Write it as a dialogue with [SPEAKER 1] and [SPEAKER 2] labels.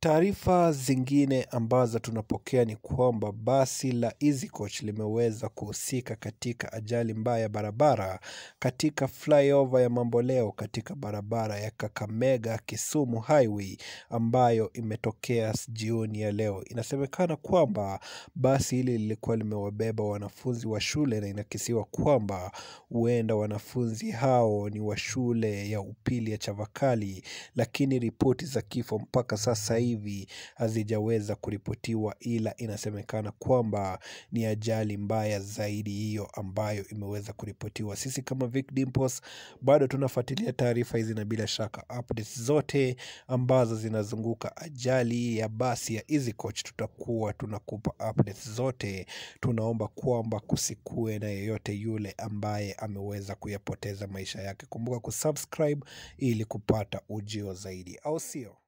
[SPEAKER 1] Taarifa zingine ambazo tunapokea ni kwamba basi la Easy Coach limeweza kuhusika katika ajali mbaya ya barabara katika flyover ya Mamboleo katika barabara ya Kakamega Kisumu Highway ambayo imetokea jioni ya leo. Inasemekana kwamba basi hili lilikuwa limewabeba wanafunzi wa shule na inakisiwa kwamba huenda wanafunzi hao ni wa shule ya upili ya Chavakali, lakini ripoti za kifo mpaka sasa hivi hivi hazijaweza kuripotiwa, ila inasemekana kwamba ni ajali mbaya zaidi hiyo ambayo imeweza kuripotiwa. Sisi kama Vic Dimples bado tunafuatilia taarifa hizi na bila shaka updates zote ambazo zinazunguka ajali ya basi ya Easy Coach tutakuwa tunakupa updates zote. Tunaomba kwamba kusikue na yeyote yule ambaye ameweza kuyapoteza maisha yake. Kumbuka kusubscribe ili kupata ujio zaidi, au sio?